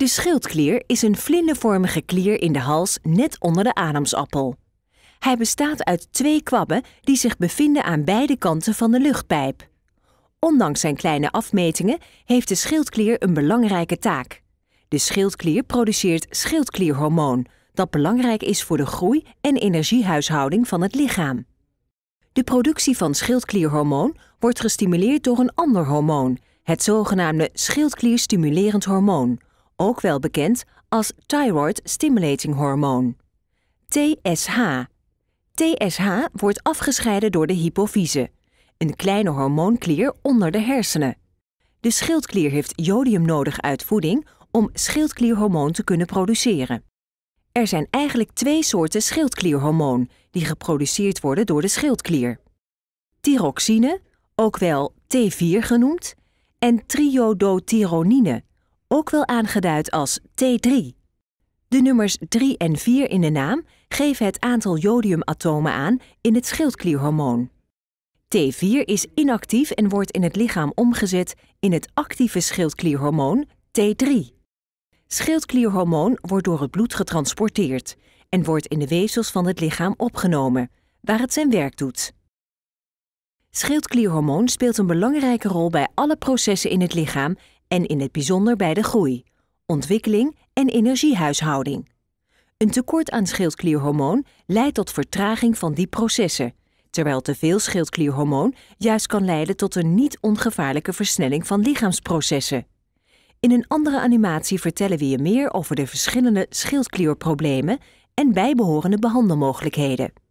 De schildklier is een vlindervormige klier in de hals net onder de adamsappel. Hij bestaat uit twee kwabben die zich bevinden aan beide kanten van de luchtpijp. Ondanks zijn kleine afmetingen heeft de schildklier een belangrijke taak. De schildklier produceert schildklierhormoon, dat belangrijk is voor de groei en energiehuishouding van het lichaam. De productie van schildklierhormoon wordt gestimuleerd door een ander hormoon, het zogenaamde schildklierstimulerend hormoon, ook wel bekend als thyroid stimulating hormoon, TSH. TSH wordt afgescheiden door de hypofyse, een kleine hormoonklier onder de hersenen. De schildklier heeft jodium nodig uit voeding om schildklierhormoon te kunnen produceren. Er zijn eigenlijk twee soorten schildklierhormoon die geproduceerd worden door de schildklier. Thyroxine, ook wel T4 genoemd, en triodothyronine, ook wel aangeduid als T3. De nummers 3 en 4 in de naam geven het aantal jodiumatomen aan in het schildklierhormoon. T4 is inactief en wordt in het lichaam omgezet in het actieve schildklierhormoon T3. Schildklierhormoon wordt door het bloed getransporteerd en wordt in de weefsels van het lichaam opgenomen, waar het zijn werk doet. Schildklierhormoon speelt een belangrijke rol bij alle processen in het lichaam en in het bijzonder bij de groei, ontwikkeling en energiehuishouding. Een tekort aan schildklierhormoon leidt tot vertraging van die processen, terwijl te veel schildklierhormoon juist kan leiden tot een niet ongevaarlijke versnelling van lichaamsprocessen. In een andere animatie vertellen we je meer over de verschillende schildklierproblemen en bijbehorende behandelmogelijkheden.